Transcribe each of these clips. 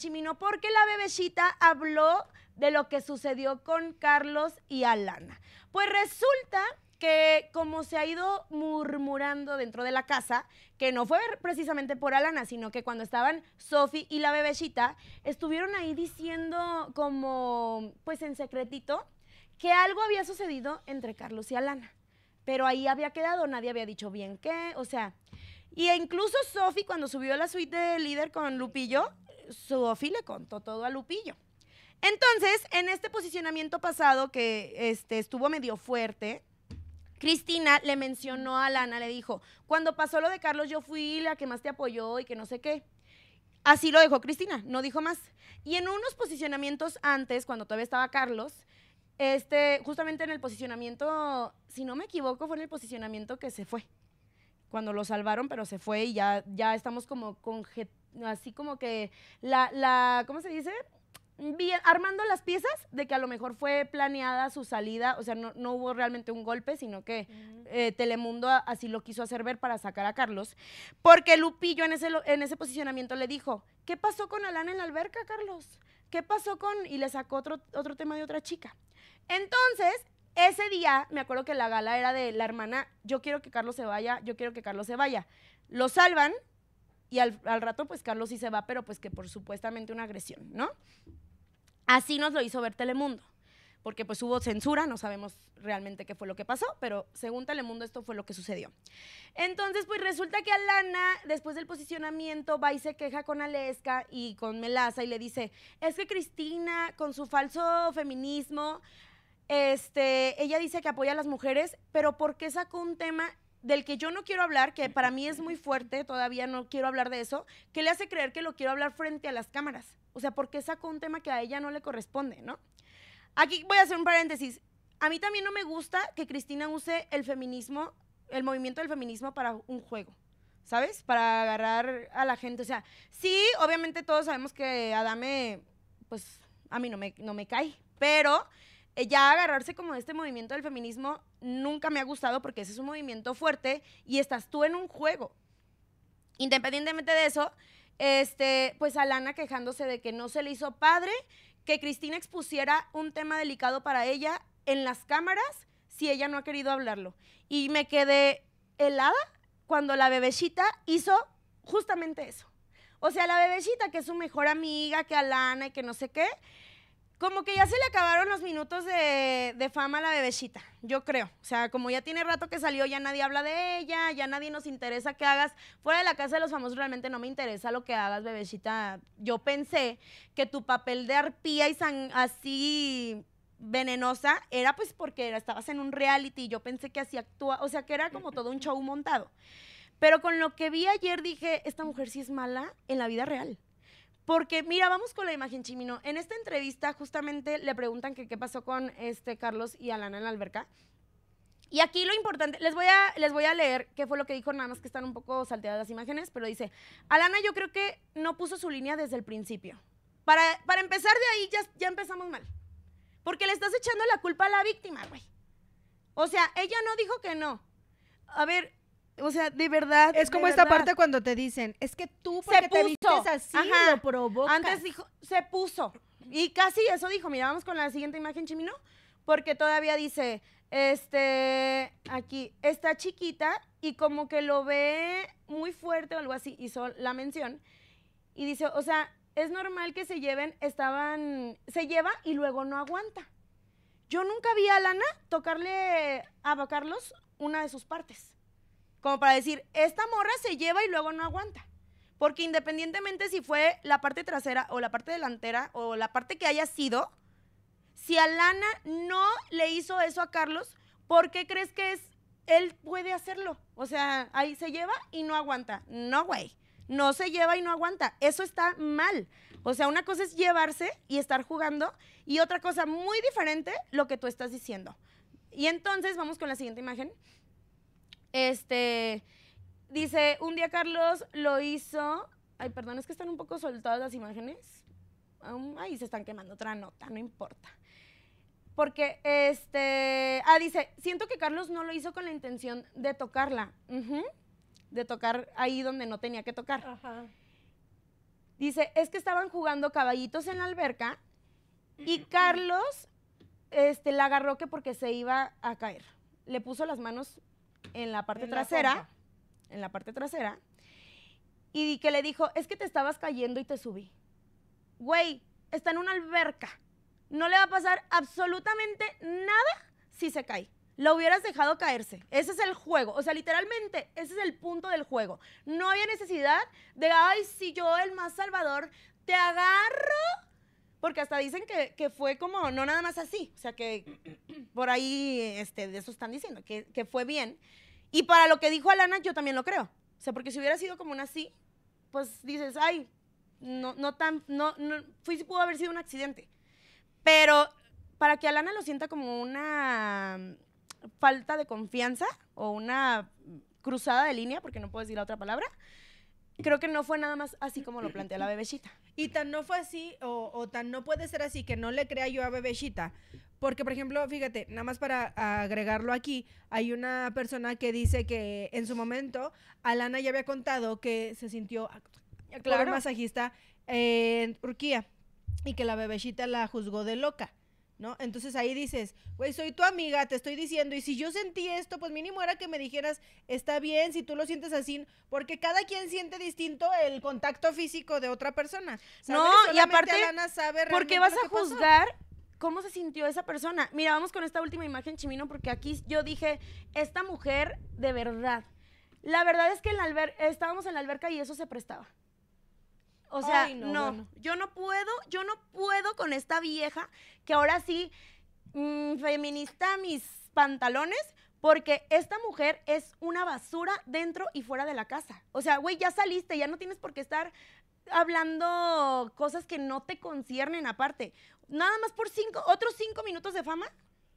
Chimino porque la bebecita habló de lo que sucedió con Carlos y Alana. Pues resulta que como se ha ido murmurando dentro de la casa, que no fue precisamente por Alana, sino que cuando estaban Sofi y la bebecita, estuvieron ahí diciendo como, pues en secretito, que algo había sucedido entre Carlos y Alana. Pero ahí había quedado, nadie había dicho bien qué, o sea... Y incluso Sofi cuando subió a la suite de líder con Lupillo, ofi le contó todo a Lupillo. Entonces, en este posicionamiento pasado que este, estuvo medio fuerte, Cristina le mencionó a Lana, le dijo, cuando pasó lo de Carlos yo fui la que más te apoyó y que no sé qué. Así lo dejó Cristina, no dijo más. Y en unos posicionamientos antes, cuando todavía estaba Carlos, este, justamente en el posicionamiento, si no me equivoco, fue en el posicionamiento que se fue. Cuando lo salvaron, pero se fue y ya, ya estamos como conjeturando así como que la, la ¿cómo se dice? Bien, armando las piezas de que a lo mejor fue planeada su salida, o sea, no, no hubo realmente un golpe, sino que eh, Telemundo así lo quiso hacer ver para sacar a Carlos, porque Lupillo en ese, en ese posicionamiento le dijo, ¿qué pasó con Alana en la alberca, Carlos? ¿Qué pasó con...? Y le sacó otro, otro tema de otra chica. Entonces, ese día, me acuerdo que la gala era de la hermana, yo quiero que Carlos se vaya, yo quiero que Carlos se vaya. Lo salvan, y al, rato pues Carlos sí se va, pero pues que por supuestamente una agresión, ¿no? Así nos lo hizo ver Telemundo, porque pues hubo censura, no sabemos realmente qué fue lo que pasó, pero según Telemundo esto fue lo que sucedió. Entonces pues resulta que Alana, después del posicionamiento, va y se queja con Aleska y con Melaza y le dice, es que Cristina con su falso feminismo... Este, ella dice que apoya a las mujeres, pero ¿por qué sacó un tema del que yo no quiero hablar, que para mí es muy fuerte, todavía no quiero hablar de eso, que le hace creer que lo quiero hablar frente a las cámaras. O sea, porque sacó un tema que a ella no le corresponde, ¿no? Aquí voy a hacer un paréntesis. A mí también no me gusta que Cristina use el feminismo, el movimiento del feminismo para un juego. ¿Sabes? Para agarrar a la gente. O sea, sí, obviamente todos sabemos que Adame, pues a mí no me, no me cae, pero eh, ya agarrarse como de este movimiento del feminismo nunca me ha gustado porque ese es un movimiento fuerte y estás tú en un juego. Independientemente de eso, este, pues Alana quejándose de que no se le hizo padre que Cristina expusiera un tema delicado para ella en las cámaras si ella no ha querido hablarlo. Y me quedé helada cuando la bebecita hizo justamente eso. O sea, la bebecita, que es su mejor amiga, que Alana y que no sé qué, como que ya se le acabaron los minutos de, fama a la bebecita, yo creo. O sea, como ya tiene rato que salió, ya nadie habla de ella, ya nadie nos interesa que hagas. Fuera de la casa de los famosos realmente no me interesa lo que hagas, bebecita. Yo pensé que tu papel de arpía y así venenosa era pues porque estabas en un reality, yo pensé que así actúa, o sea, que era como todo un show montado. Pero con lo que vi ayer dije, esta mujer sí es mala en la vida real. Porque, mira, vamos con la imagen, Chimino. En esta entrevista justamente le preguntan que qué pasó con este Carlos y Alana en la alberca. Y aquí lo importante, les voy, a, les voy a leer qué fue lo que dijo, nada más que están un poco salteadas las imágenes, pero dice, Alana yo creo que no puso su línea desde el principio. Para, para empezar de ahí ya, ya empezamos mal. Porque le estás echando la culpa a la víctima, güey. O sea, ella no dijo que no. A ver, o sea, de verdad. Es como esta parte cuando te dicen, es que tú porque te así lo provocas. Antes dijo, se puso. Y casi eso dijo, mira, vamos con la siguiente imagen, Chimino, porque todavía dice, este, aquí, está chiquita y como que lo ve muy fuerte o algo así, hizo la mención, y dice, o sea, es normal que se lleven, estaban, se lleva y luego no aguanta. Yo nunca vi a Lana tocarle a Carlos una de sus partes. Como para decir, esta morra se lleva y luego no aguanta. Porque independientemente si fue la parte trasera o la parte delantera o la parte que haya sido, si Alana no le hizo eso a Carlos, ¿por qué crees que él puede hacerlo? O sea, ahí se lleva y no aguanta. No, güey. No se lleva y no aguanta. Eso está mal. O sea, una cosa es llevarse y estar jugando y otra cosa muy diferente lo que tú estás diciendo. Y entonces vamos con la siguiente imagen. Este, dice, un día Carlos lo hizo. Ay, perdón, es que están un poco soltadas las imágenes. Ay, ahí se están quemando otra nota, no importa. Porque, este, ah, dice, siento que Carlos no lo hizo con la intención de tocarla, de tocar ahí donde no tenía que tocar. Dice, es que estaban jugando caballitos en la alberca mm, y mm, mm. Carlos este, la agarró que porque se iba a caer. Le puso las manos en la parte trasera, en la parte trasera, y que le dijo, es que te estabas cayendo y te subí. Güey, está en una alberca. No le va a pasar absolutamente nada si se cae. Lo hubieras dejado caerse. Ese es el juego. O sea, literalmente, ese es el punto del juego. No había necesidad de, ay, si yo, el más salvador, te agarro porque hasta dicen que, que, fue como, no nada más así, o sea que por ahí este, de eso están diciendo, que, que, fue bien. Y para lo que dijo Alana, yo también lo creo. O sea, porque si hubiera sido como una así, pues dices, ay, no, no tan, no, no fui, pudo haber sido un accidente. Pero para que Alana lo sienta como una mm, falta de confianza o una cruzada de línea, porque no puedo decir la otra palabra, creo que no fue nada más así como lo plantea la bebecita. Y tan no fue así, o, tan no puede ser así, que no le crea yo a Bebechita. Porque, por ejemplo, fíjate, nada más para agregarlo aquí, hay una persona que dice que en su momento Alana ya había contado que se sintió claro. masajista en Turquía y que la bebecita la juzgó de loca. ¿no? Entonces ahí dices, güey, soy tu amiga, te estoy diciendo, y si yo sentí esto, pues mínimo era que me dijeras, está bien, si tú lo sientes así, porque cada quien siente distinto el contacto físico de otra persona. No, y aparte, saber porque vas a juzgar cómo se sintió esa persona. Mira, vamos con esta última imagen, Chimino, porque aquí yo dije, esta mujer de verdad. La verdad es que en la estábamos en la alberca y eso se prestaba. O sea, no, yo no puedo, yo no puedo con esta vieja que ahora sí mm, feminista mis pantalones porque esta mujer es una basura dentro y fuera de la casa. O sea, güey, ya saliste, ya no tienes por qué estar hablando cosas que no te conciernen aparte. Nada más por cinco, otros cinco minutos de fama.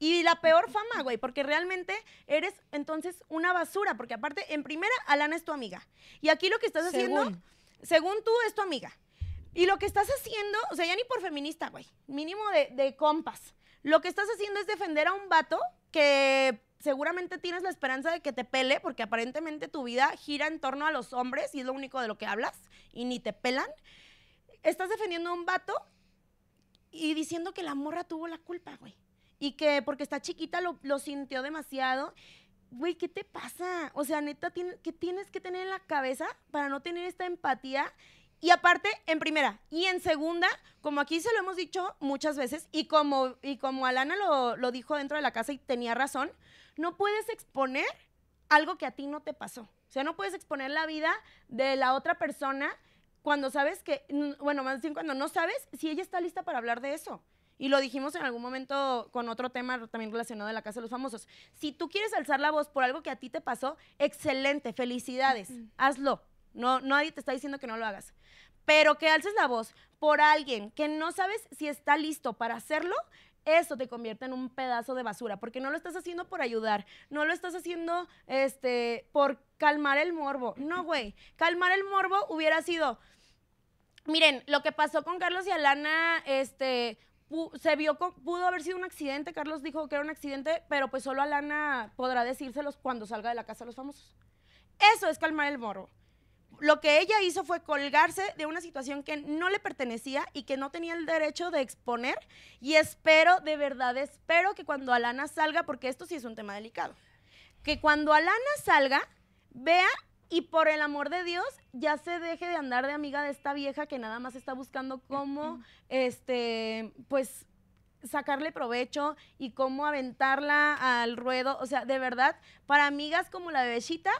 Y la peor fama, güey, porque realmente eres entonces una basura, porque aparte, en primera, Alana es tu amiga. Y aquí lo que estás haciendo según tú es tu amiga. Y lo que estás haciendo, o sea, ya ni por feminista, güey, mínimo de, compas. Lo que estás haciendo es defender a un vato que seguramente tienes la esperanza de que te pele, porque aparentemente tu vida gira en torno a los hombres y es lo único de lo que hablas y ni te pelan. Estás defendiendo a un vato y diciendo que la morra tuvo la culpa, güey. Y que porque está chiquita lo, lo sintió demasiado güey, ¿qué te pasa? O sea, neta, ¿qué tienes que tener en la cabeza para no tener esta empatía? Y aparte, en primera. Y en segunda, como aquí se lo hemos dicho muchas veces, y como, y como Alana lo, lo dijo dentro de la casa y tenía razón, no puedes exponer algo que a ti no te pasó. O sea, no puedes exponer la vida de la otra persona cuando sabes que, bueno, más bien cuando no sabes si ella está lista para hablar de eso. Y lo dijimos en algún momento con otro tema también relacionado de la Casa de los Famosos. Si tú quieres alzar la voz por algo que a ti te pasó, excelente, felicidades, hazlo. No, nadie te está diciendo que no lo hagas. Pero que alces la voz por alguien que no sabes si está listo para hacerlo, eso te convierte en un pedazo de basura, porque no lo estás haciendo por ayudar, no lo estás haciendo este, por calmar el morbo. No, güey, calmar el morbo hubiera sido... Miren, lo que pasó con Carlos y Alana, este, se vio, pudo haber sido un accidente, Carlos dijo que era un accidente, pero pues solo Alana podrá decírselos cuando salga de la casa de los famosos. Eso es calmar el morro, Lo que ella hizo fue colgarse de una situación que no le pertenecía y que no tenía el derecho de exponer. Y espero, de verdad, espero que cuando Alana salga, porque esto sí es un tema delicado, que cuando Alana salga, vea y por el amor de Dios, ya se deje de andar de amiga de esta vieja que nada más está buscando cómo, este, pues sacarle provecho y cómo aventarla al ruedo. O sea, de verdad, para amigas como la bebecita,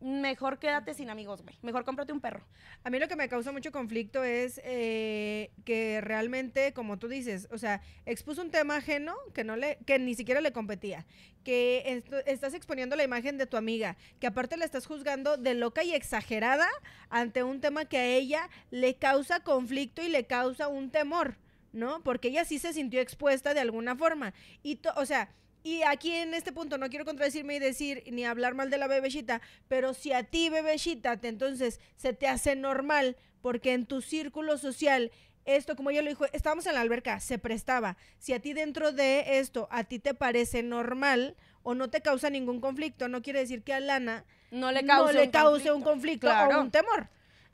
mejor quédate sin amigos, güey. Mejor cómprate un perro. A mí lo que me causa mucho conflicto es eh, que realmente, como tú dices, o sea, expuso un tema ajeno que no le, que ni siquiera le competía, que estás exponiendo la imagen de tu amiga, que aparte la estás juzgando de loca y exagerada ante un tema que a ella le causa conflicto y le causa un temor, ¿no? Porque ella sí se sintió expuesta de alguna forma y, o sea y aquí en este punto no quiero contradecirme y decir ni hablar mal de la bebecita, pero si a ti bebecita entonces se te hace normal porque en tu círculo social esto, como ya lo dijo, estábamos en la alberca, se prestaba. Si a ti dentro de esto a ti te parece normal o no te causa ningún conflicto, no quiere decir que a Lana no le cause, un, conflicto. o un temor.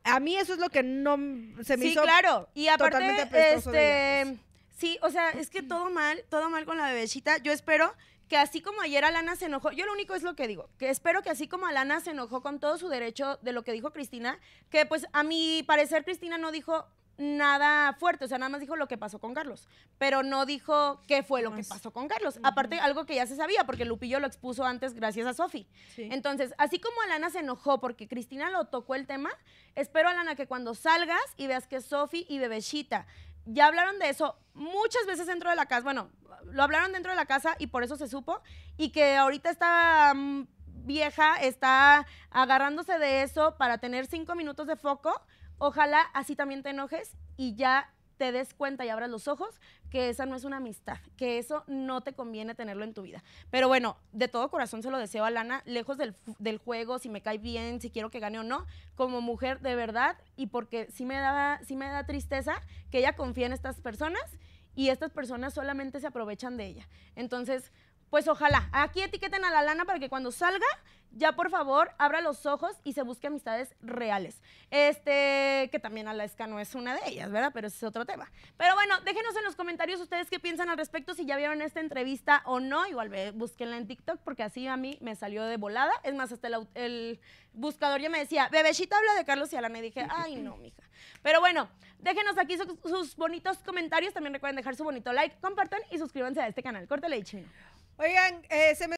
A mí eso es lo que no se me sí, hizo claro. Y aparte, este, Sí, o sea, es que todo mal, todo mal con la bebecita. Yo espero que así como ayer Alana se enojó, yo lo único es lo que digo, que espero que así como Alana se enojó con todo su derecho de lo que dijo Cristina, que pues a mi parecer Cristina no dijo nada fuerte, o sea, nada más dijo lo que pasó con Carlos, pero no dijo qué fue lo que pasó con Carlos. Aparte, algo que ya se sabía, porque Lupillo lo expuso antes gracias a Sofi. Entonces, así como Alana se enojó porque Cristina lo tocó el tema, espero, Alana, que cuando salgas y veas que Sofi y bebecita ya hablaron de eso, muchas veces dentro de la casa, bueno, lo hablaron dentro de la casa y por eso se supo, y que ahorita está mm, vieja está agarrándose de eso para tener cinco minutos de foco. Ojalá así también te enojes y ya te des cuenta y abras los ojos que esa no es una amistad, que eso no te conviene tenerlo en tu vida. Pero bueno, de todo corazón se lo deseo a Lana, lejos del, del juego, si me cae bien, si quiero que gane o no, como mujer de verdad y porque sí me, da, sí me da tristeza que ella confía en estas personas y estas personas solamente se aprovechan de ella. Entonces, pues ojalá, aquí etiqueten a la lana para que cuando salga, ya por favor, abra los ojos y se busque amistades reales. Este, que también a esca no es una de ellas, ¿verdad? Pero ese es otro tema. Pero bueno, déjenos en los comentarios ustedes qué piensan al respecto, si ya vieron esta entrevista o no. Igual busquenla búsquenla en TikTok porque así a mí me salió de volada. Es más, hasta el, buscador ya me decía, Bebechita habla de Carlos y a la me dije, ay no, mija. Pero bueno, déjenos aquí sus bonitos comentarios. También recuerden dejar su bonito like, compartan y suscríbanse a este canal. Córtale y Oigan, eh, se me